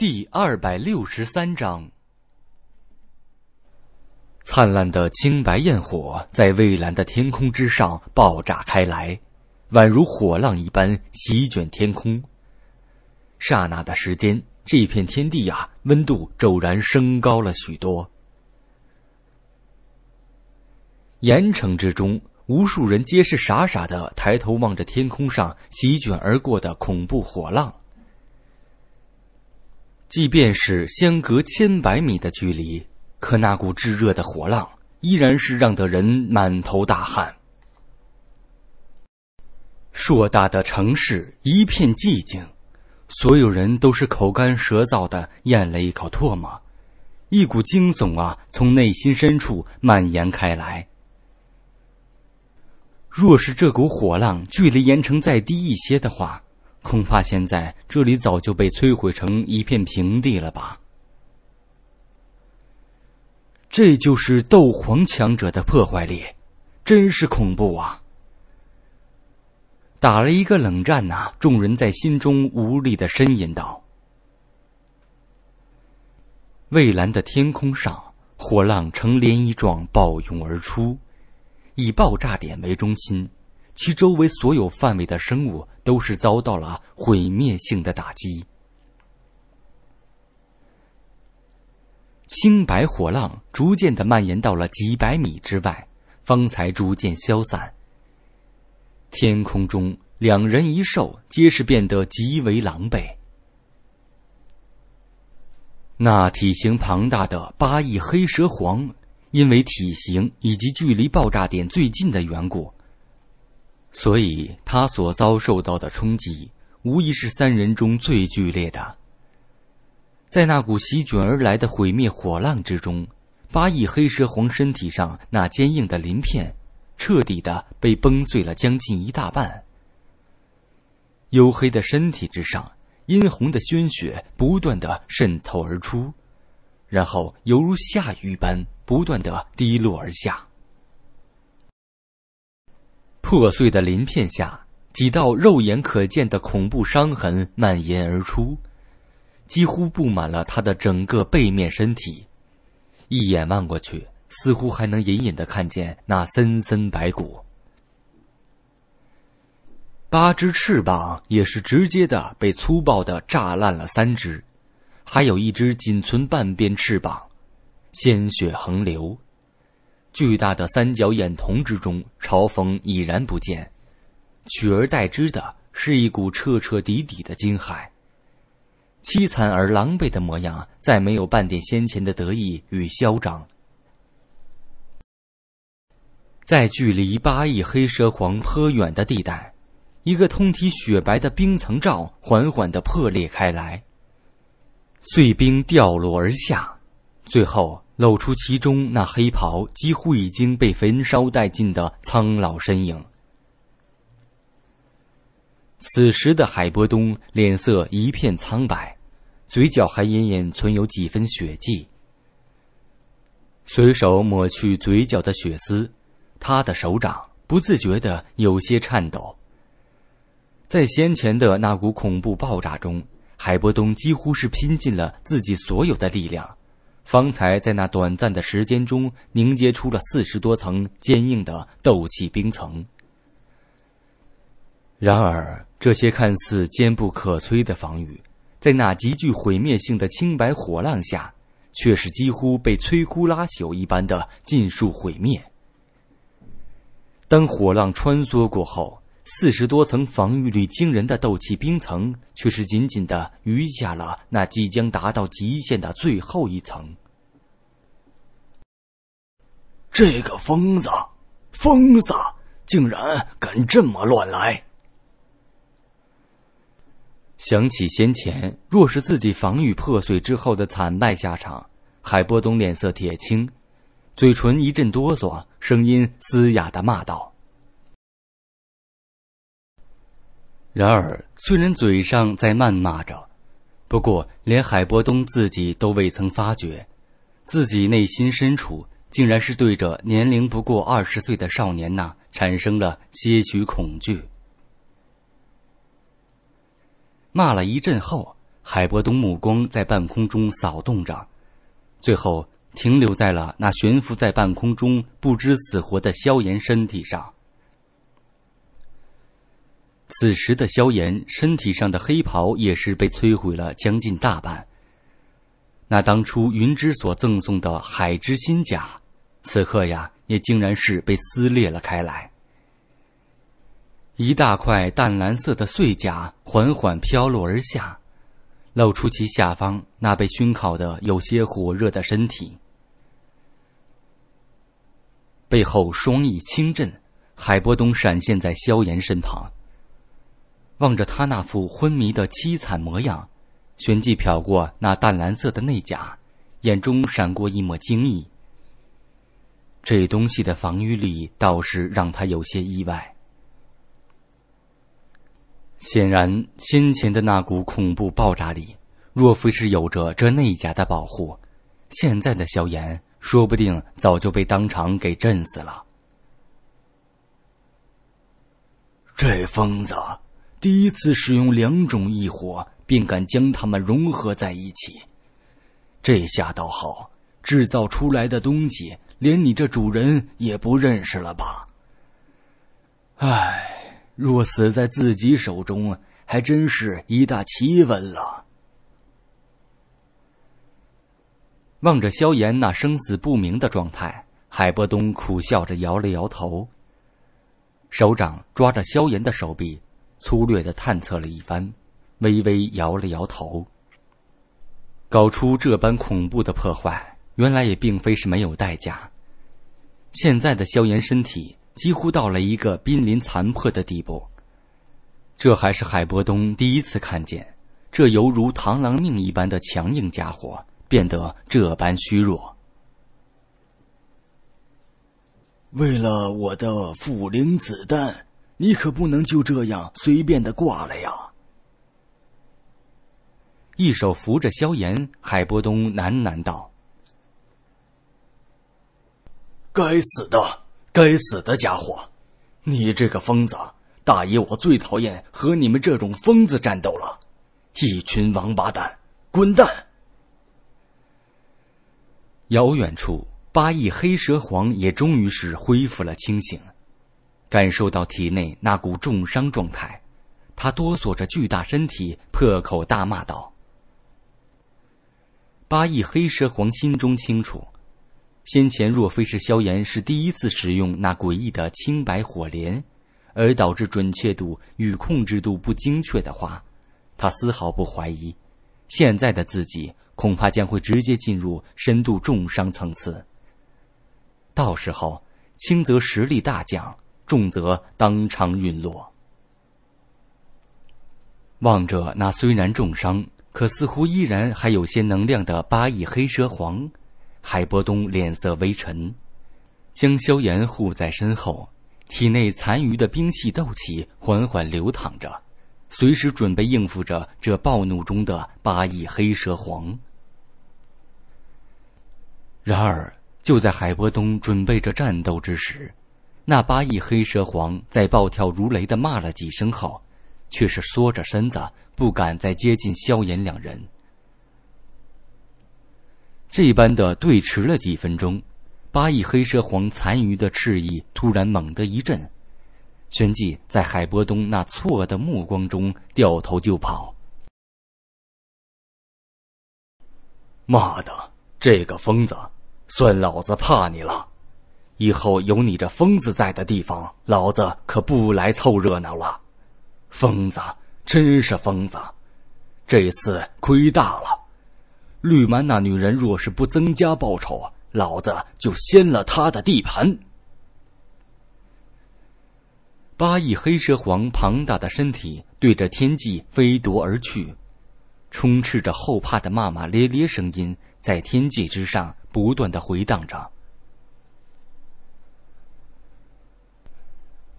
第二百六十三章。灿烂的青白焰火在蔚蓝的天空之上爆炸开来，宛如火浪一般席卷天空。刹那的时间，这片天地啊，温度骤然升高了许多。盐城之中，无数人皆是傻傻的抬头望着天空上席卷而过的恐怖火浪。即便是相隔千百米的距离，可那股炙热的火浪依然是让得人满头大汗。硕大的城市一片寂静，所有人都是口干舌燥的，咽了一口唾沫，一股惊悚啊从内心深处蔓延开来。若是这股火浪距离盐城再低一些的话。恐怕现在这里早就被摧毁成一片平地了吧？这就是斗皇强者的破坏力，真是恐怖啊！打了一个冷战呐，众人在心中无力的呻吟道。蔚蓝的天空上，火浪呈涟漪状暴涌而出，以爆炸点为中心。其周围所有范围的生物都是遭到了毁灭性的打击。青白火浪逐渐的蔓延到了几百米之外，方才逐渐消散。天空中，两人一兽皆是变得极为狼狈。那体型庞大的八翼黑蛇皇，因为体型以及距离爆炸点最近的缘故。所以，他所遭受到的冲击，无疑是三人中最剧烈的。在那股席卷而来的毁灭火浪之中，八翼黑蛇皇身体上那坚硬的鳞片，彻底的被崩碎了将近一大半。黝黑的身体之上，殷红的鲜血不断的渗透而出，然后犹如下雨般不断的滴落而下。破碎的鳞片下，几道肉眼可见的恐怖伤痕蔓延而出，几乎布满了它的整个背面身体。一眼望过去，似乎还能隐隐的看见那森森白骨。八只翅膀也是直接的被粗暴的炸烂了三只，还有一只仅存半边翅膀，鲜血横流。巨大的三角眼瞳之中，嘲讽已然不见，取而代之的是一股彻彻底底的惊骇。凄惨而狼狈的模样，再没有半点先前的得意与嚣张。在距离八亿黑蛇皇颇远的地带，一个通体雪白的冰层罩缓缓的破裂开来，碎冰掉落而下，最后。露出其中那黑袍几乎已经被焚烧殆尽的苍老身影。此时的海波东脸色一片苍白，嘴角还隐隐存有几分血迹。随手抹去嘴角的血丝，他的手掌不自觉的有些颤抖。在先前的那股恐怖爆炸中，海波东几乎是拼尽了自己所有的力量。方才在那短暂的时间中凝结出了四十多层坚硬的斗气冰层。然而，这些看似坚不可摧的防御，在那极具毁灭性的青白火浪下，却是几乎被摧枯拉朽一般的尽数毁灭。当火浪穿梭过后。四十多层防御力惊人的斗气冰层，却是紧紧的余下了那即将达到极限的最后一层。这个疯子，疯子竟然敢这么乱来！想起先前若是自己防御破碎之后的惨败下场，海波东脸色铁青，嘴唇一阵哆嗦，声音嘶哑的骂道。然而，虽然嘴上在谩骂着，不过连海波东自己都未曾发觉，自己内心深处竟然是对着年龄不过二十岁的少年呐，产生了些许恐惧。骂了一阵后，海波东目光在半空中扫动着，最后停留在了那悬浮在半空中不知死活的萧炎身体上。此时的萧炎身体上的黑袍也是被摧毁了将近大半。那当初云芝所赠送的海之心甲，此刻呀也竟然是被撕裂了开来。一大块淡蓝色的碎甲缓缓飘落而下，露出其下方那被熏烤的有些火热的身体。背后双翼轻震，海波东闪现在萧炎身旁。望着他那副昏迷的凄惨模样，旋即瞟过那淡蓝色的内甲，眼中闪过一抹惊异。这东西的防御力倒是让他有些意外。显然，先前的那股恐怖爆炸力，若非是有着这内甲的保护，现在的萧炎说不定早就被当场给震死了。这疯子！第一次使用两种异火，便敢将它们融合在一起，这下倒好，制造出来的东西连你这主人也不认识了吧？唉，若死在自己手中，还真是一大奇闻了。望着萧炎那生死不明的状态，海波东苦笑着摇了摇头，手掌抓着萧炎的手臂。粗略的探测了一番，微微摇了摇头。搞出这般恐怖的破坏，原来也并非是没有代价。现在的萧炎身体几乎到了一个濒临残破的地步。这还是海波东第一次看见，这犹如螳螂命一般的强硬家伙变得这般虚弱。为了我的复灵子弹。你可不能就这样随便的挂了呀！一手扶着萧炎，海波东喃喃道：“该死的，该死的家伙，你这个疯子！大爷，我最讨厌和你们这种疯子战斗了，一群王八蛋，滚蛋！”遥远处，八翼黑蛇皇也终于是恢复了清醒。感受到体内那股重伤状态，他哆嗦着巨大身体，破口大骂道：“八翼黑蛇皇心中清楚，先前若非是萧炎是第一次使用那诡异的青白火莲，而导致准确度与控制度不精确的话，他丝毫不怀疑，现在的自己恐怕将会直接进入深度重伤层次。到时候，轻则实力大降。”重则当场陨落。望着那虽然重伤，可似乎依然还有些能量的八翼黑蛇皇，海波东脸色微沉，将萧炎护在身后，体内残余的冰系斗气缓缓流淌着，随时准备应付着这暴怒中的八翼黑蛇皇。然而，就在海波东准备着战斗之时。那八翼黑蛇皇在暴跳如雷的骂了几声后，却是缩着身子，不敢再接近萧炎两人。这般的对持了几分钟，八翼黑蛇皇残余的翅翼突然猛地一震，旋即在海波东那错愕的目光中掉头就跑。“妈的，这个疯子，算老子怕你了！”以后有你这疯子在的地方，老子可不来凑热闹了。疯子，真是疯子！这次亏大了。绿蛮那女人若是不增加报酬，老子就掀了她的地盘。八亿黑蛇皇庞大的身体对着天际飞夺而去，充斥着后怕的骂骂咧咧声音在天际之上不断的回荡着。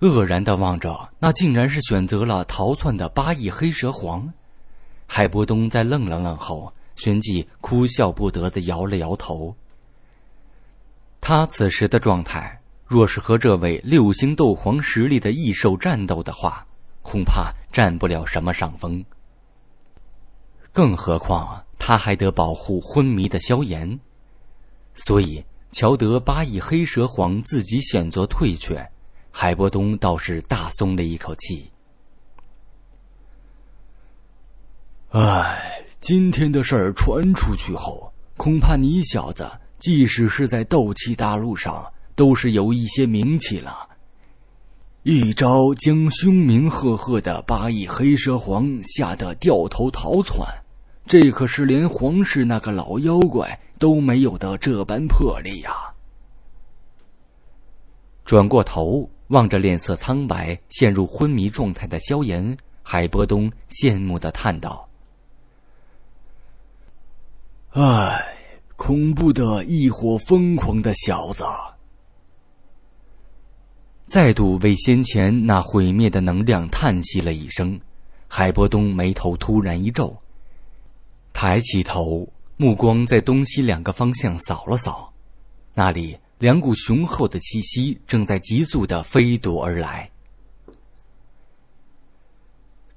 愕然的望着那，竟然是选择了逃窜的八翼黑蛇皇。海波东在愣了愣后，旋即哭笑不得的摇了摇头。他此时的状态，若是和这位六星斗皇实力的异兽战斗的话，恐怕占不了什么上风。更何况他还得保护昏迷的萧炎，所以乔得八翼黑蛇皇自己选择退却。海波东倒是大松了一口气。哎，今天的事儿传出去后，恐怕你小子即使是在斗气大陆上，都是有一些名气了。一招将凶名赫赫的八翼黑蛇皇吓得掉头逃窜，这可是连皇室那个老妖怪都没有的这般魄力呀！转过头。望着脸色苍白、陷入昏迷状态的萧炎，海波东羡慕的叹道：“唉，恐怖的异火，疯狂的小子。”再度为先前那毁灭的能量叹息了一声，海波东眉头突然一皱，抬起头，目光在东西两个方向扫了扫，那里。两股雄厚的气息正在急速的飞夺而来。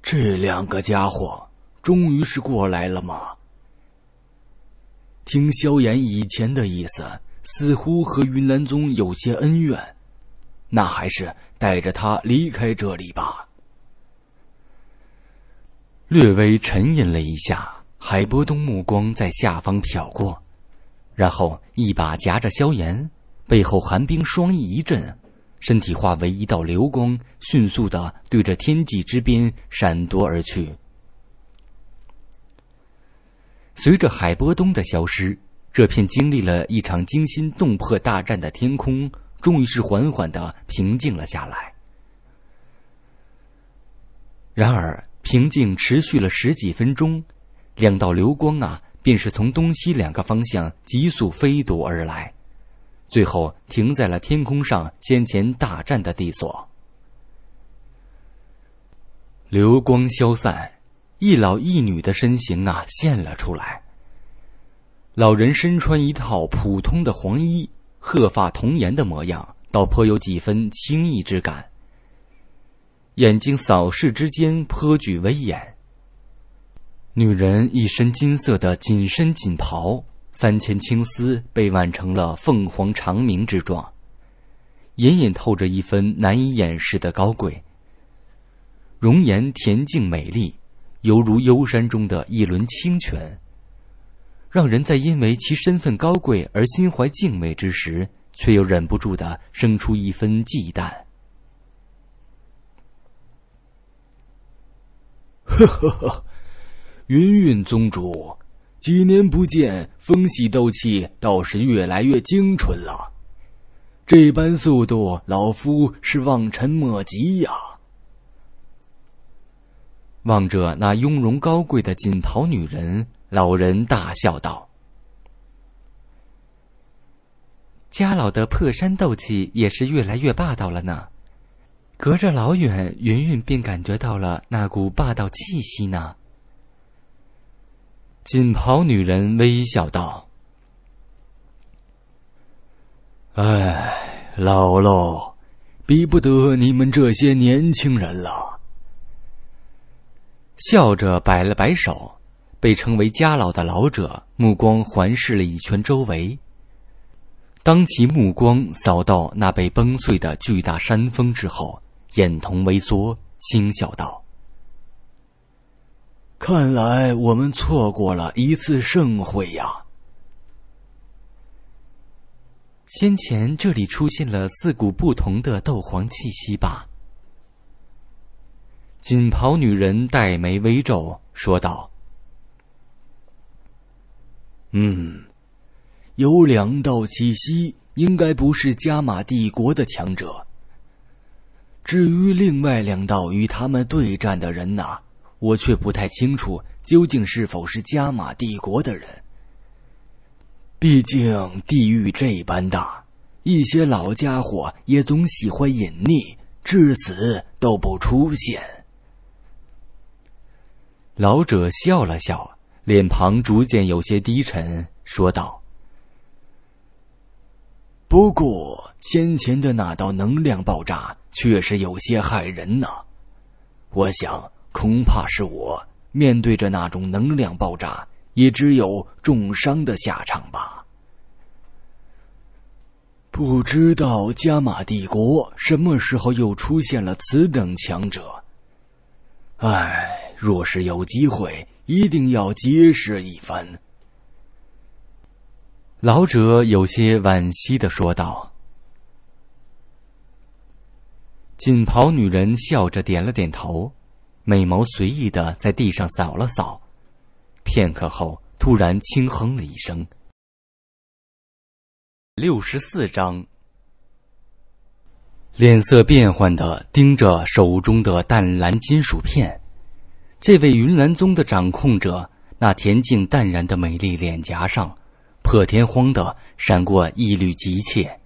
这两个家伙终于是过来了吗？听萧炎以前的意思，似乎和云岚宗有些恩怨，那还是带着他离开这里吧。略微沉吟了一下，海波东目光在下方瞟过，然后一把夹着萧炎。背后寒冰双翼一震，身体化为一道流光，迅速的对着天际之边闪夺而去。随着海波东的消失，这片经历了一场惊心动魄大战的天空，终于是缓缓的平静了下来。然而，平静持续了十几分钟，两道流光啊，便是从东西两个方向急速飞夺而来。最后停在了天空上先前大战的地所。流光消散，一老一女的身形啊现了出来。老人身穿一套普通的黄衣，鹤发童颜的模样，倒颇有几分清逸之感。眼睛扫视之间颇具威严。女人一身金色的紧身锦袍。三千青丝被挽成了凤凰长鸣之状，隐隐透着一分难以掩饰的高贵。容颜恬静美丽，犹如幽山中的一轮清泉，让人在因为其身份高贵而心怀敬畏之时，却又忍不住的生出一分忌惮。呵呵呵，云云宗主。几年不见，风系斗气倒是越来越精纯了。这般速度，老夫是望尘莫及呀。望着那雍容高贵的锦袍女人，老人大笑道：“家老的破山斗气也是越来越霸道了呢。隔着老远，云云便感觉到了那股霸道气息呢。”锦袍女人微笑道：“哎，老喽，比不得你们这些年轻人了。”笑着摆了摆手，被称为家老的老者目光环视了一圈周围。当其目光扫到那被崩碎的巨大山峰之后，眼瞳微缩，轻笑道。看来我们错过了一次盛会呀！先前这里出现了四股不同的斗皇气息吧？锦袍女人黛眉微皱，说道：“嗯，有两道气息应该不是加玛帝国的强者。至于另外两道与他们对战的人呐……”我却不太清楚究竟是否是加玛帝国的人。毕竟地狱这般大，一些老家伙也总喜欢隐匿，至死都不出现。老者笑了笑，脸庞逐渐有些低沉，说道：“不过先前的那道能量爆炸确实有些害人呢，我想。”恐怕是我面对着那种能量爆炸，也只有重伤的下场吧。不知道加玛帝国什么时候又出现了此等强者。唉，若是有机会，一定要结识一番。老者有些惋惜的说道。锦袍女人笑着点了点头。美眸随意的在地上扫了扫，片刻后突然轻哼了一声。六十四章。脸色变幻的盯着手中的淡蓝金属片，这位云兰宗的掌控者那恬静淡然的美丽脸颊上，破天荒的闪过一缕急切。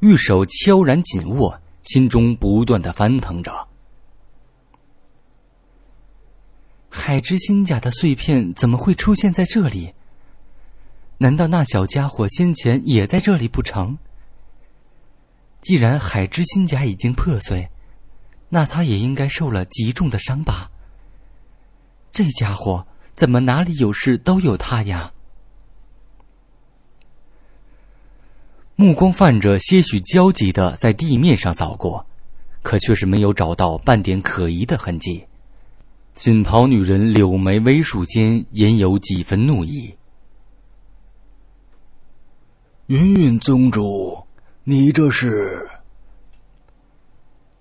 玉手悄然紧握，心中不断的翻腾着。海之心甲的碎片怎么会出现在这里？难道那小家伙先前也在这里不成？既然海之心甲已经破碎，那他也应该受了极重的伤吧？这家伙怎么哪里有事都有他呀？目光泛着些许焦急的在地面上扫过，可却是没有找到半点可疑的痕迹。锦袍女人柳眉微竖间，隐有几分怒意。云云宗主，你这是？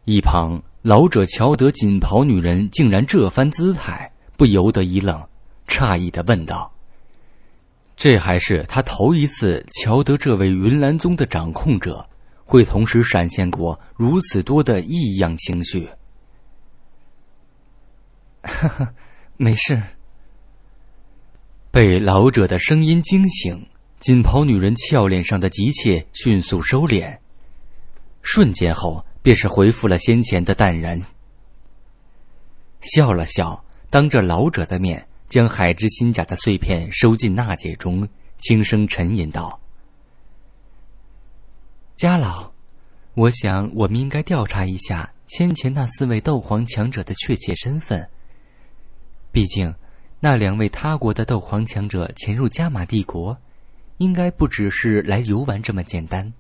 一旁老者瞧得锦袍女人竟然这番姿态，不由得一愣，诧异的问道：“这还是他头一次瞧得这位云兰宗的掌控者，会同时闪现过如此多的异样情绪。”呵呵，没事。被老者的声音惊醒，锦袍女人俏脸上的急切迅速收敛，瞬间后便是恢复了先前的淡然。笑了笑，当着老者的面将海之心甲的碎片收进纳戒中，轻声沉吟道：“家老，我想我们应该调查一下先前那四位斗皇强者的确切身份。”毕竟，那两位他国的斗皇强者潜入加玛帝国，应该不只是来游玩这么简单。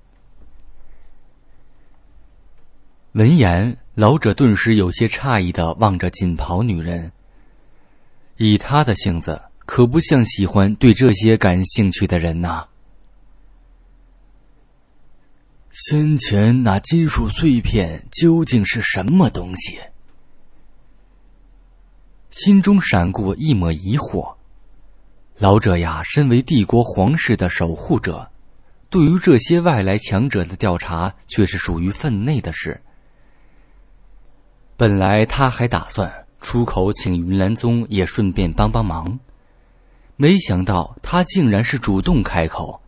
闻言，老者顿时有些诧异的望着锦袍女人。以他的性子，可不像喜欢对这些感兴趣的人呐。先前那金属碎片究竟是什么东西？心中闪过一抹疑惑，老者呀，身为帝国皇室的守护者，对于这些外来强者的调查却是属于分内的事。本来他还打算出口请云兰宗也顺便帮帮忙，没想到他竟然是主动开口，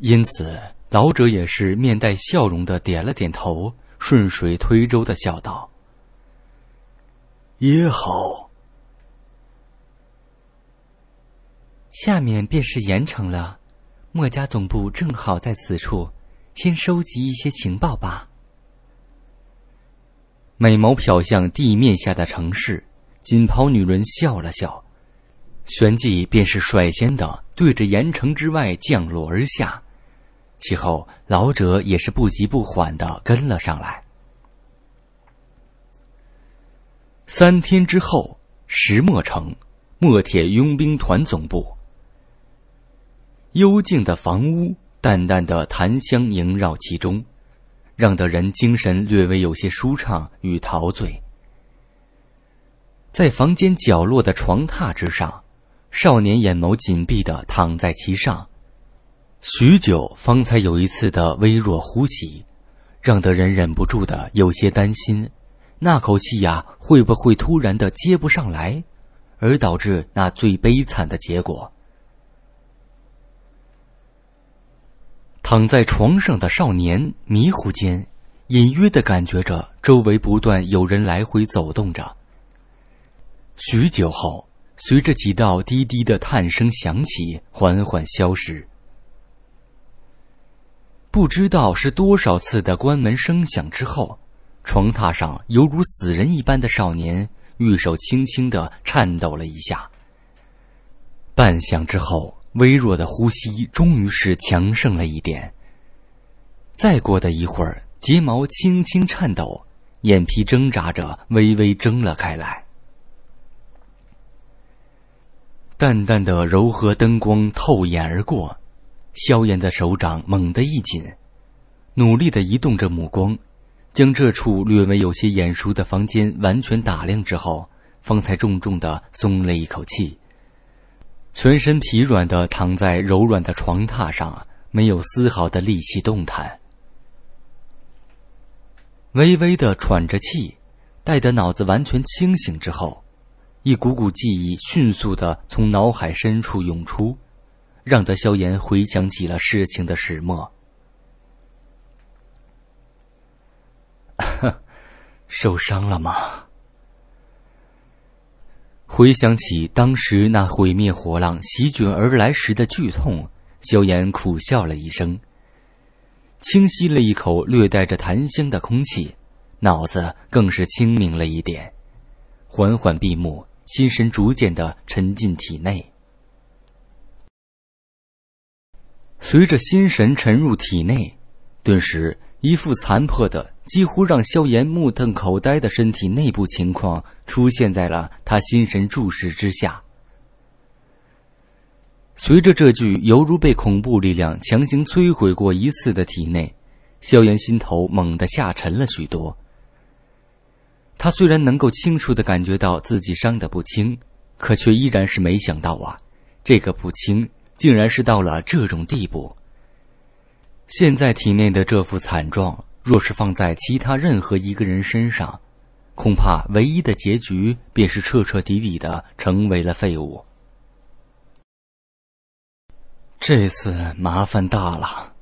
因此老者也是面带笑容的点了点头，顺水推舟的笑道。也好，下面便是盐城了。墨家总部正好在此处，先收集一些情报吧。美眸瞟向地面下的城市，锦袍女人笑了笑，旋即便是率先的对着盐城之外降落而下，其后老者也是不急不缓的跟了上来。三天之后，石墨城墨铁佣兵团总部。幽静的房屋，淡淡的檀香萦绕其中，让得人精神略微有些舒畅与陶醉。在房间角落的床榻之上，少年眼眸紧闭的躺在其上，许久方才有一次的微弱呼吸，让得人忍不住的有些担心。那口气呀，会不会突然的接不上来，而导致那最悲惨的结果？躺在床上的少年迷糊间，隐约的感觉着周围不断有人来回走动着。许久后，随着几道低低的叹声响起，缓缓消失。不知道是多少次的关门声响之后。床榻上犹如死人一般的少年，玉手轻轻的颤抖了一下。半响之后，微弱的呼吸终于是强盛了一点。再过的一会儿，睫毛轻轻颤抖，眼皮挣扎着微微睁了开来。淡淡的柔和灯光透眼而过，萧炎的手掌猛地一紧，努力地移动着目光。将这处略微有些眼熟的房间完全打量之后，方才重重的松了一口气。全身疲软的躺在柔软的床榻上，没有丝毫的力气动弹。微微的喘着气，待得脑子完全清醒之后，一股股记忆迅速的从脑海深处涌出，让得萧炎回想起了事情的始末。受伤了吗？回想起当时那毁灭火浪席卷而来时的剧痛，萧炎苦笑了一声，清晰了一口略带着檀香的空气，脑子更是清明了一点，缓缓闭目，心神逐渐的沉进体内。随着心神沉入体内，顿时。一副残破的、几乎让萧炎目瞪口呆的身体内部情况，出现在了他心神注视之下。随着这具犹如被恐怖力量强行摧毁过一次的体内，萧炎心头猛地下沉了许多。他虽然能够清楚的感觉到自己伤得不轻，可却依然是没想到啊，这个不轻，竟然是到了这种地步。现在体内的这副惨状，若是放在其他任何一个人身上，恐怕唯一的结局便是彻彻底底的成为了废物。这次麻烦大了。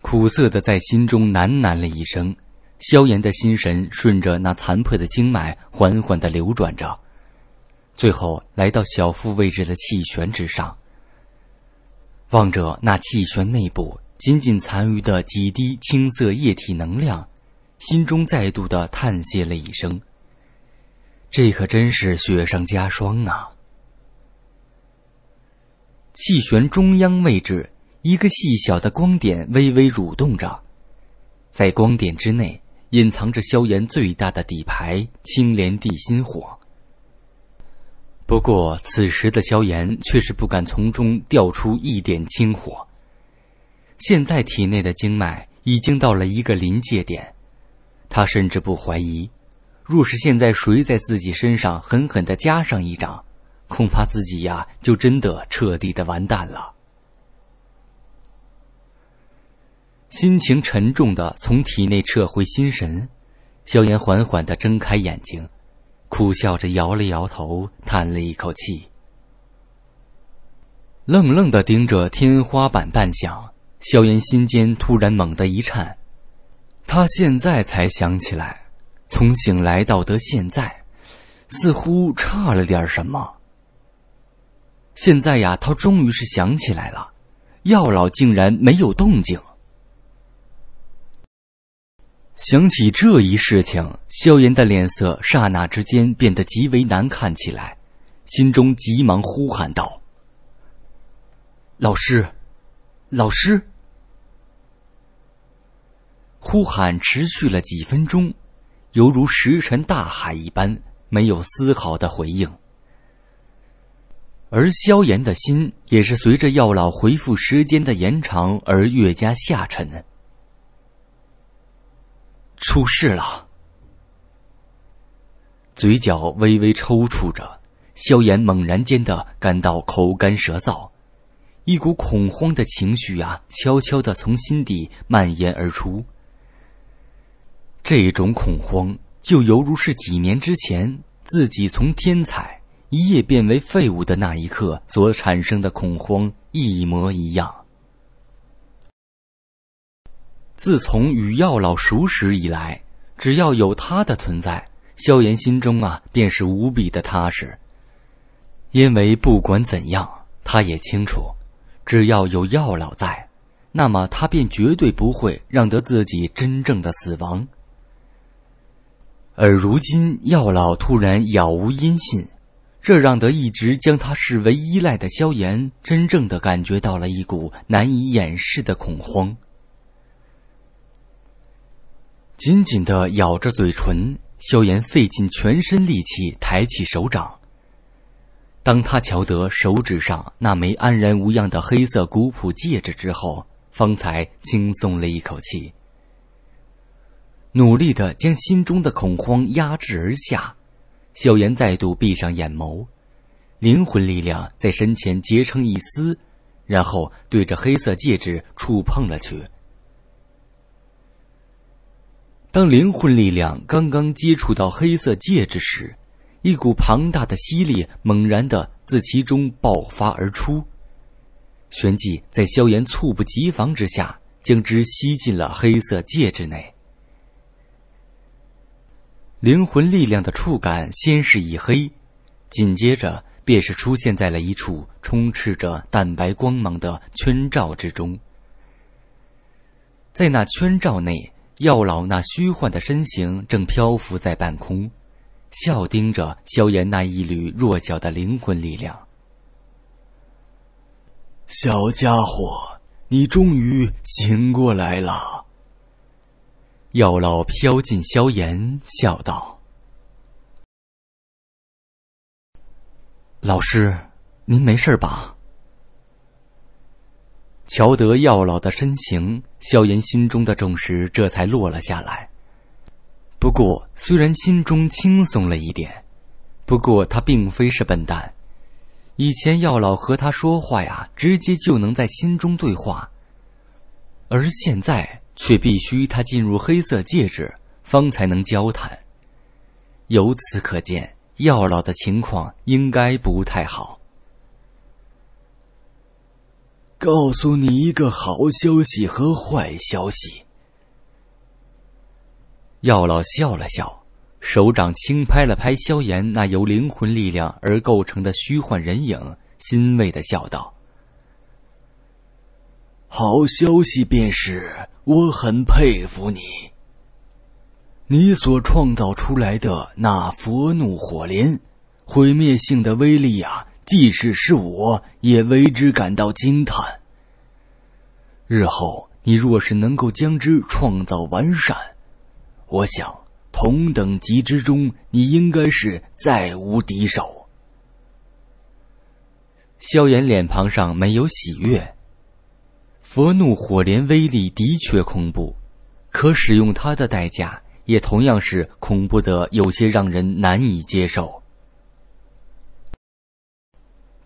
苦涩的在心中喃喃了一声，萧炎的心神顺着那残破的经脉缓缓的流转着，最后来到小腹位置的气旋之上。望着那气旋内部仅仅残余的几滴青色液体能量，心中再度的叹息了一声。这可真是雪上加霜啊！气旋中央位置，一个细小的光点微微蠕动着，在光点之内隐藏着萧炎最大的底牌——青莲地心火。不过，此时的萧炎却是不敢从中调出一点青火。现在体内的经脉已经到了一个临界点，他甚至不怀疑，若是现在谁在自己身上狠狠的加上一掌，恐怕自己呀就真的彻底的完蛋了。心情沉重的从体内撤回心神，萧炎缓缓的睁开眼睛。苦笑着摇了摇头，叹了一口气。愣愣的盯着天花板，半晌，萧炎心间突然猛地一颤。他现在才想起来，从醒来到得现在，似乎差了点什么。现在呀，他终于是想起来了，药老竟然没有动静。想起这一事情，萧炎的脸色刹那之间变得极为难看起来，心中急忙呼喊道：“老师，老师！”呼喊持续了几分钟，犹如石沉大海一般，没有丝毫的回应。而萧炎的心也是随着药老回复时间的延长而越加下沉。出事了！嘴角微微抽搐着，萧炎猛然间的感到口干舌燥，一股恐慌的情绪啊，悄悄的从心底蔓延而出。这种恐慌，就犹如是几年之前自己从天才一夜变为废物的那一刻所产生的恐慌一模一样。自从与药老熟识以来，只要有他的存在，萧炎心中啊，便是无比的踏实。因为不管怎样，他也清楚，只要有药老在，那么他便绝对不会让得自己真正的死亡。而如今药老突然杳无音信，这让得一直将他视为依赖的萧炎，真正的感觉到了一股难以掩饰的恐慌。紧紧的咬着嘴唇，萧炎费尽全身力气抬起手掌。当他瞧得手指上那枚安然无恙的黑色古朴戒指之后，方才轻松了一口气。努力的将心中的恐慌压制而下，萧炎再度闭上眼眸，灵魂力量在身前结成一丝，然后对着黑色戒指触碰了去。当灵魂力量刚刚接触到黑色戒指时，一股庞大的吸力猛然的自其中爆发而出，旋即在萧炎猝不及防之下，将之吸进了黑色戒指内。灵魂力量的触感先是一黑，紧接着便是出现在了一处充斥着淡白光芒的圈罩之中，在那圈罩内。药老那虚幻的身形正漂浮在半空，笑盯着萧炎那一缕弱小的灵魂力量。小家伙，你终于醒过来了。药老飘进萧炎，笑道：“老师，您没事吧？”瞧得药老的身形，萧炎心中的重石这才落了下来。不过，虽然心中轻松了一点，不过他并非是笨蛋。以前药老和他说话呀，直接就能在心中对话，而现在却必须他进入黑色戒指方才能交谈。由此可见，药老的情况应该不太好。告诉你一个好消息和坏消息。药老笑了笑，手掌轻拍了拍萧炎那由灵魂力量而构成的虚幻人影，欣慰的笑道：“好消息便是，我很佩服你。你所创造出来的那佛怒火莲，毁灭性的威力啊！”即使是我，也为之感到惊叹。日后你若是能够将之创造完善，我想同等级之中，你应该是再无敌手。萧炎脸庞上没有喜悦。佛怒火莲威力的确恐怖，可使用它的代价也同样是恐怖的，有些让人难以接受。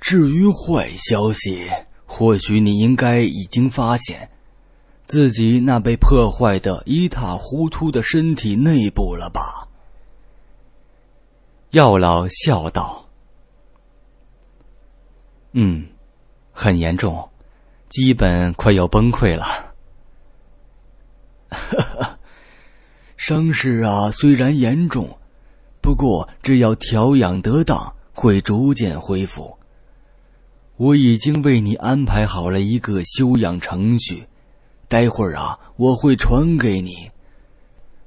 至于坏消息，或许你应该已经发现，自己那被破坏的一塌糊涂的身体内部了吧？药老笑道：“嗯，很严重，基本快要崩溃了。”哈哈，伤势啊，虽然严重，不过只要调养得当，会逐渐恢复。我已经为你安排好了一个修养程序，待会儿啊，我会传给你。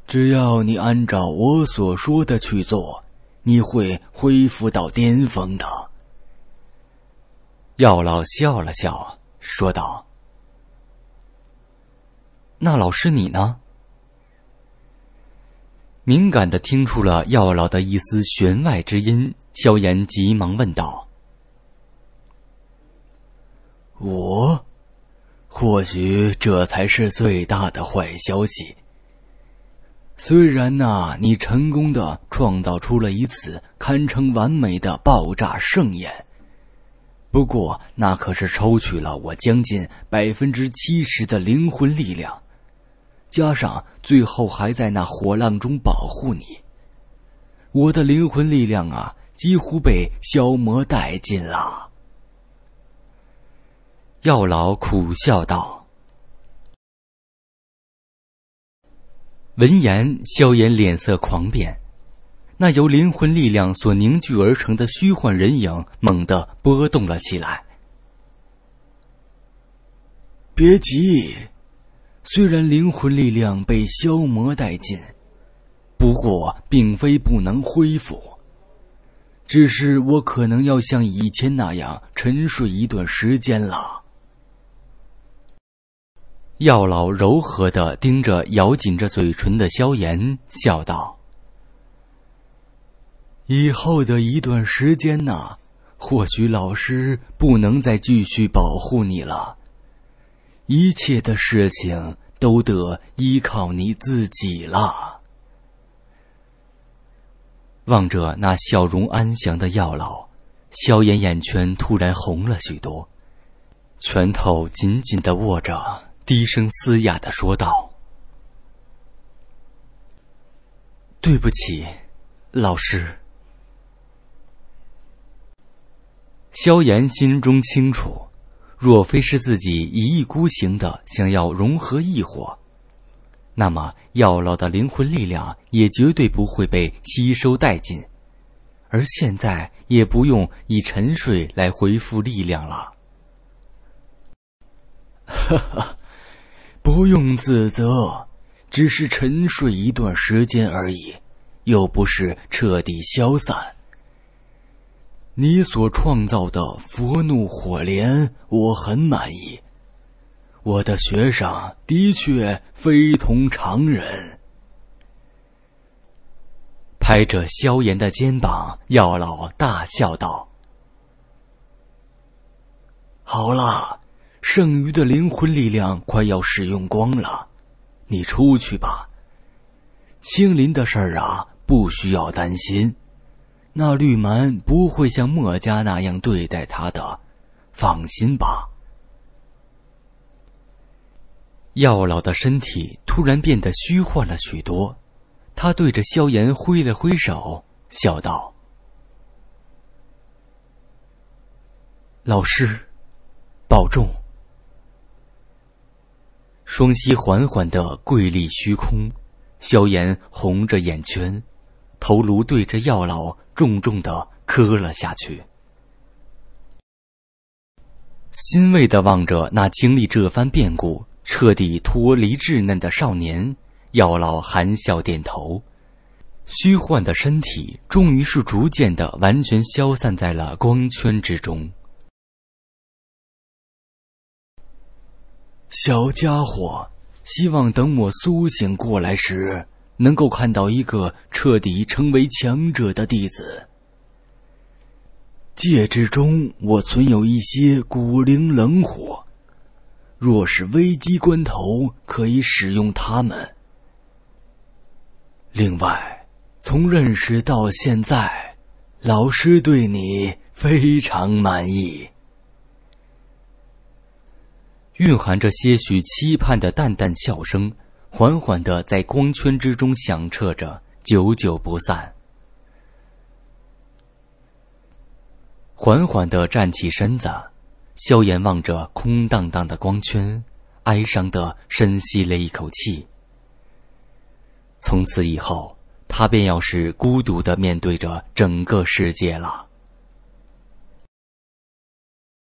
只要你按照我所说的去做，你会恢复到巅峰的。药老笑了笑，说道：“那老师你呢？”敏感的听出了药老的一丝弦外之音，萧炎急忙问道。我，或许这才是最大的坏消息。虽然呐，你成功的创造出了一次堪称完美的爆炸盛宴，不过那可是抽取了我将近百分之七十的灵魂力量，加上最后还在那火浪中保护你，我的灵魂力量啊，几乎被消磨殆尽了。药老苦笑道：“闻言，萧炎脸色狂变，那由灵魂力量所凝聚而成的虚幻人影猛地波动了起来。别急，虽然灵魂力量被消磨殆尽，不过并非不能恢复，只是我可能要像以前那样沉睡一段时间了。”药老柔和的盯着咬紧着嘴唇的萧炎，笑道：“以后的一段时间呐，或许老师不能再继续保护你了，一切的事情都得依靠你自己了。”望着那笑容安详的药老，萧炎眼圈突然红了许多，拳头紧紧的握着。低声嘶哑的说道：“对不起，老师。”萧炎心中清楚，若非是自己一意孤行的想要融合异火，那么药老的灵魂力量也绝对不会被吸收殆尽，而现在也不用以沉睡来恢复力量了。哈哈。不用自责，只是沉睡一段时间而已，又不是彻底消散。你所创造的佛怒火莲，我很满意。我的学生的确非同常人。拍着萧炎的肩膀，药老大笑道：“好了。”剩余的灵魂力量快要使用光了，你出去吧。青林的事儿啊，不需要担心，那绿蛮不会像墨家那样对待他的，放心吧。药老的身体突然变得虚幻了许多，他对着萧炎挥了挥手，笑道：“老师，保重。”双膝缓缓地跪立虚空，萧炎红着眼圈，头颅对着药老重重地磕了下去。欣慰地望着那经历这番变故、彻底脱离稚嫩的少年，药老含笑点头。虚幻的身体终于是逐渐的完全消散在了光圈之中。小家伙，希望等我苏醒过来时，能够看到一个彻底成为强者的弟子。戒指中我存有一些古灵冷火，若是危机关头可以使用它们。另外，从认识到现在，老师对你非常满意。蕴含着些许期盼的淡淡笑声，缓缓的在光圈之中响彻着，久久不散。缓缓的站起身子，萧炎望着空荡荡的光圈，哀伤的深吸了一口气。从此以后，他便要是孤独的面对着整个世界了。